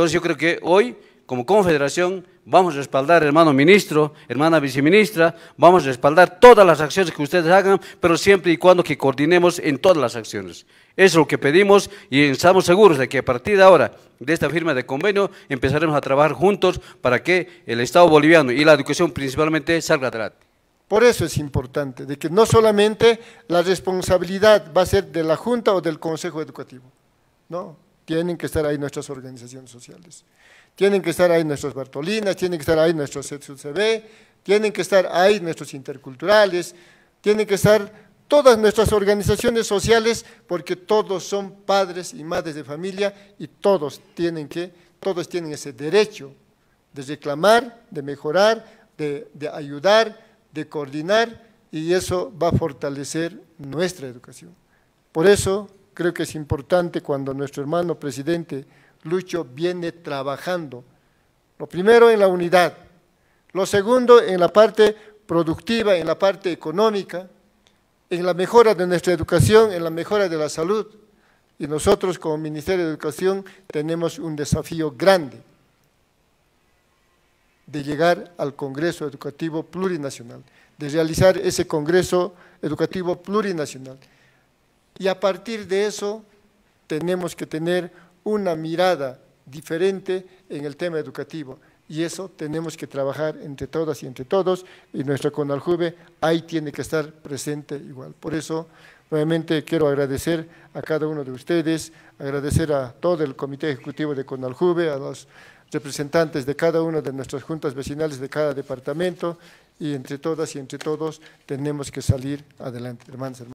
Entonces yo creo que hoy, como confederación, vamos a respaldar, hermano ministro, hermana viceministra, vamos a respaldar todas las acciones que ustedes hagan, pero siempre y cuando que coordinemos en todas las acciones. Eso es lo que pedimos y estamos seguros de que a partir de ahora, de esta firma de convenio, empezaremos a trabajar juntos para que el Estado boliviano y la educación principalmente salga adelante. Por eso es importante, de que no solamente la responsabilidad va a ser de la Junta o del Consejo Educativo, no, tienen que estar ahí nuestras organizaciones sociales. Tienen que estar ahí nuestras Bartolinas, tienen que estar ahí nuestros CB, tienen que estar ahí nuestros interculturales, tienen que estar todas nuestras organizaciones sociales porque todos son padres y madres de familia y todos tienen que, todos tienen ese derecho de reclamar, de mejorar, de, de ayudar, de coordinar y eso va a fortalecer nuestra educación. Por eso creo que es importante cuando nuestro hermano presidente Lucho viene trabajando. Lo primero en la unidad, lo segundo en la parte productiva, en la parte económica, en la mejora de nuestra educación, en la mejora de la salud. Y nosotros como Ministerio de Educación tenemos un desafío grande de llegar al Congreso Educativo Plurinacional, de realizar ese Congreso Educativo Plurinacional. Y a partir de eso tenemos que tener una mirada diferente en el tema educativo. Y eso tenemos que trabajar entre todas y entre todos, y nuestra CONALJUVE ahí tiene que estar presente igual. Por eso, nuevamente quiero agradecer a cada uno de ustedes, agradecer a todo el Comité Ejecutivo de CONALJUVE, a los representantes de cada una de nuestras juntas vecinales de cada departamento, y entre todas y entre todos tenemos que salir adelante, hermanos, hermanos.